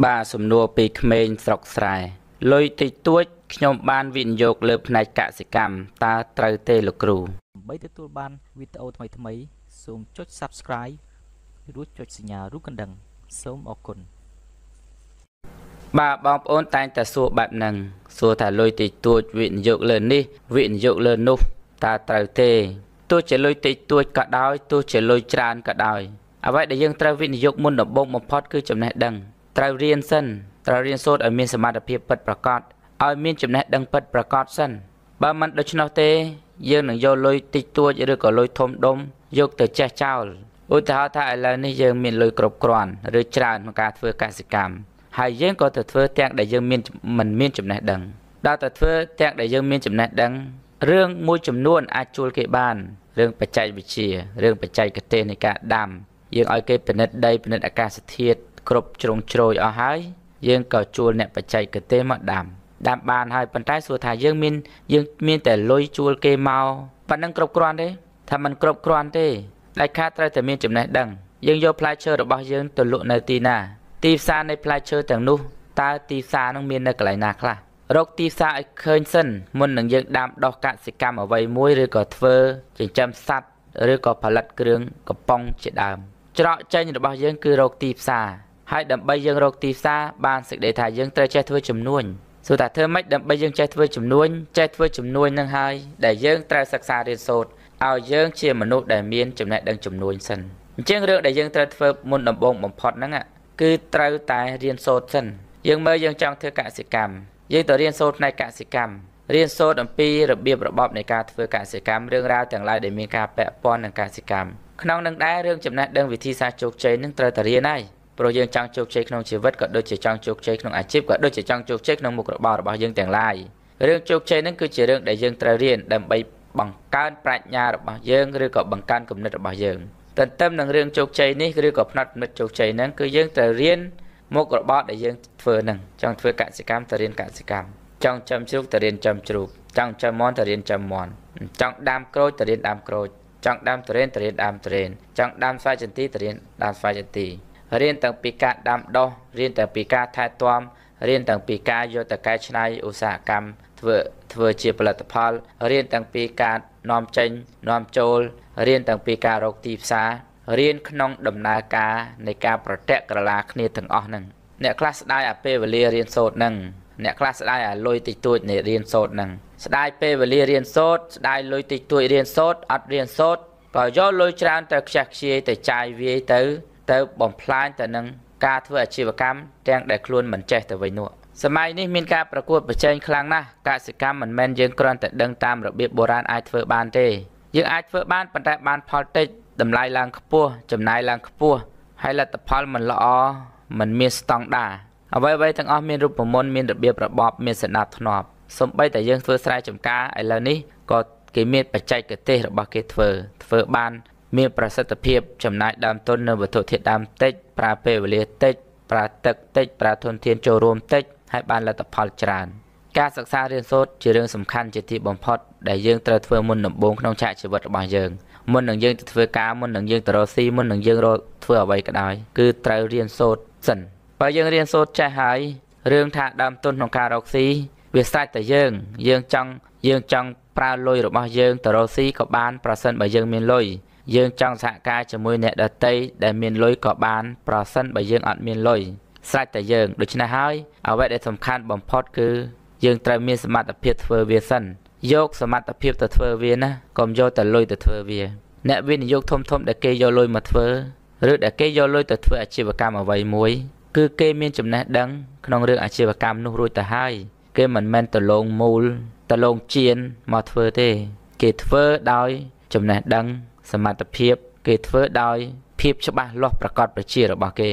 បាទសំណួរពីក្មេងស្រុកស្រែលុយតិចតួចខ្ញុំបានវិនិយោគលើ ផ្នែកកសិកម្មតើត្រូវទេលោកគ្រូដើម្បីទទួលបានវីដេអូថ្មី ថ្មីសូមចុច Subscribe រួចចុចសញ្ញារូបកណ្ដឹង សូមអរគុណបាទបងប្អូនតែងតែសួរបែបហ្នឹងសួរថាលុយតិចតួចវិនិយោគលើនេះវិនិយោគលើនោះតើត្រូវទេទោះជាលុយតិចតួចក៏ដោយទោះជាលុយច្រើនក៏ដោយអ្វីដែលយើងត្រូវវិនិយោគមុនដំបូងបំផុតគឺចំណេះដឹងត្រូវរៀនសិនត្រូវរៀនសូត្រឲ្យមានសមត្ថភាពពិតប្រាកដឲ្យមានចំណេះដឹងពិតប្រាកដសិនបើមិនដូច្នោះទេ យើងនឹងយកលុយតិចតួចឬក៏លុយធំដុំយក ទៅចេះចោលឧទាហរណ៍ថាឥឡូវនេះយើង មានលុយគ្រប់គ្រាន់ឬច្រើនក្នុងការធ្វើកសិកម្មហើយយើងក៏ទៅធ្វើទាំងដែលយើងមានមិនមានចំណេះដឹង ដល់ទៅធ្វើទាំងដែលយើងមានចំណេះដឹងរឿងមួយចំនួន អាចជួល គេបានរឿងបច្ចេកវិទ្យារឿងបច្ចេកទេសនៃការដាំយើងឲ្យគេពិនិត្យដីពិនិត្យអាកាសធាតុគ្រប់ជ្រុងជ្រោយអស់ហើយយើងក៏ជួលអ្នកបច្ចេកទេសមកដាំដាំបានហើយប៉ុន្តែសួរថាយើងមានយើងមានតែលុយជួលគេមកប៉ុណ្ណឹងគ្រប់គ្រាន់ទេថាมันគ្រប់គ្រាន់ទេដាច់ខាតត្រូវតែមានចំណេះដឹងយើងយកផ្លែឈើរបស់យើងទៅលក់នៅទីណាទីផ្សារនៃផ្លែឈើទាំងនោះតើទីផ្សារនឹងមាននៅកន្លែងណាខ្លះរកទីផ្សារឲ្យឃើញសិនមុននឹងយើងដាំដុះកសិកម្មអ្វីមួយឬក៏ធ្វើចិញ្ចឹមសត្វឬក៏ផលិតគ្រឿងកំប៉ុងជាដើមច្រកចេញរបស់យើងគឺរកទីផ្សារហើយដើម្បីយើងរកទីផ្សារបានសេចក្តីថាយើងត្រូវចេះធ្វើចំនួនសួរថាធ្វើម៉េចដើម្បីយើងចេះធ្វើចំនួនចេះធ្វើចំនួននឹងហើយដែលយើងត្រូវសិក្សារៀនសូត្រឲ្យយើង ជាមនុស្សដែលមានចំណេះដឹងចំនួនសិនអញ្ចឹងរឿងដែលយើងត្រូវធ្វើមុនដំបូងបំផុតហ្នឹងគឺត្រូវតែរៀនសូត្រសិនយើងមើលយើងចង់ធ្វើកសិកម្មយើងទៅរៀនសូត្រផ្នែកកសិកម្មរៀនសូត្រអំពីរបៀបរបបនៃការធ្វើកសិកម្មរឿងរ៉ាវទាំងឡាយដែលមានការពាក់ព័ន្ធនឹងកសិកម្មក្នុងនឹងដែររឿងចំណេះដឹងវិធីសាស្ត្រជោគជ័យនឹងត្រូវតែរៀនហើយព្រោះយើងចង់ជោគជ័យក្នុងជីវិតក៏ដូចជាចង់ជោគជ័យក្នុងអាជីពក៏ដូចជាចង់ជោគជ័យក្នុងមុខរបររបស់យើងទាំងឡាយរឿងជោគជ័យហ្នឹងគឺជារឿងដែលយើងត្រូវរៀនដើម្បីបង្កើនប្រាជ្ញារបស់យើងឬក៏បង្កើនគំនិតរបស់យើងទន្ទឹមនឹងរឿងជោគជ័យនេះឬក៏ផ្នែកគំនិតជោគជ័យហ្នឹងគឺយើងត្រូវរៀនមុខរបរដែលយើងធ្វើហ្នឹងចង់ធ្វើកសិកម្មទៅរៀនកសិកម្មចង់ចំជ្រូកទៅរៀនចំជ្រូកចង់ចំមាន់ទៅរៀនចំមាន់ចង់ដាំក្រូចទៅរៀនដាំក្រូចចង់ដាំទុរេនទៅរៀនដាំទុរេនចង់ដាំស្វាយចន្ទីទៅរៀនដាំស្វាយចន្ទីរៀនទាំងពីការដាំដុះរៀនទាំងពីការថែទាំរៀនទាំងពីការយកទៅកែច្នៃឧស្សាហកម្មធ្វើធ្វើជាផលិតផល រៀនទាំងពីការនាំចេញនាំចូលរៀនទាំងពីការរកទីផ្សាររៀនក្នុងដំណើរការនៃការប្រតិក្រឡាគ្នាទាំងអស់ហ្នឹងអ្នកខ្លះស្ដាយអាពេលវេលារៀនសូត្រហ្នឹងអ្នកខ្លះស្ដាយអាលុយតិចតួចនៃរៀនសូត្រហ្នឹងស្ដាយពេលវេលារៀនសូត្រស្ដាយលុយតិចតួចរៀនសូត្រអត់រៀនសូត្រក៏យកលុយច្រើនទៅខ្ជះខ្ជាយទៅចាយវាយទៅទៅបំផ្លាញទៅនឹងការធ្វើអាជីវកម្មទាំងដែលខ្លួនមិនចេះទៅវិញនោះសម័យនេះមានការប្រកួតប្រជែងខ្លាំងណាស់កសិកម្មមិនមែនយើងគ្រាន់តែដឹងតាមរបៀបបុរាណអាចធ្វើបានទេយើងអាចធ្វើបានប៉ុន្តែបានផលតិចតម្លៃឡើងខ្ពស់ចំណាយឡើងខ្ពស់ហើយលទ្ធផលមិនល្អមិនមានស្តង់ដារអ្វីៗទាំងអស់មានរូបមន្តមានរបៀបរបបមានសណ្ដាប់ធ្នាប់សំបីតែយើងធ្វើស្រែចម្ការឥឡូវនេះក៏គេមានបច្ចេកទេសរបស់គេធ្វើធ្វើបានមានប្រសិទ្ធភាព ចំណាយដើមទុននៅវត្ថុធាតុដើមតិចប្រើពេលវេលាតិចប្រើទឹកតិចប្រើធនធានចូលរួមតិចហើយបានលទ្ធផលច្រើនការសិក្សារៀនសូត្រជារឿងសំខាន់ជាទីបំផុតដែលយើងត្រូវធ្វើមុនដំបូងក្នុងឆាកជីវិតរបស់យើងមុននឹងយើងទៅធ្វើការមុននឹងយើងទៅរកស៊ីមុននឹងយើងរកធ្វើអ្វីក៏ដោយ គឺត្រូវរៀនសូត្រសិនបើយើងរៀនសូត្រចេះហើយរឿងថាដើមទុនក្នុងការរកស៊ីវាស្រេចតែយើង យើងចង់យើងចង់ប្រើលុយរបស់យើងទៅរកស៊ីក៏បានប្រសិនបើយើងមានលុយយើងចង់សហការជាមួយអ្នកដតីដែលមានលុយក៏បានប្រសិនបើយើងអត់មានលុយស្រេចតែយើងដូច្នេះហើយអ្វីដែលសំខាន់បំផុតគឺយើងត្រូវមានសមត្ថភាពធ្វើវាសិនយកសមត្ថភាពទៅធ្វើវាណាកុំយកតែលុយទៅធ្វើវាអ្នកវិនិយោគធំធំដែលគេយកលុយមកធ្វើឬដែលគេយកលុយទៅធ្វើអាជីវកម្មអ្វីមួយគឺគេមានចំណេះដឹងក្នុងរឿងអាជីវកម្មនោះរួចទៅហើយគេមិនមែនទៅលងមូលទៅលងជៀនមកធ្វើទេគេធ្វើដោយចំណេះដឹង សមត្ថភាព គេធ្វើដោយភាពច្បាស់លាស់ប្រកបប្រជារបស់គេ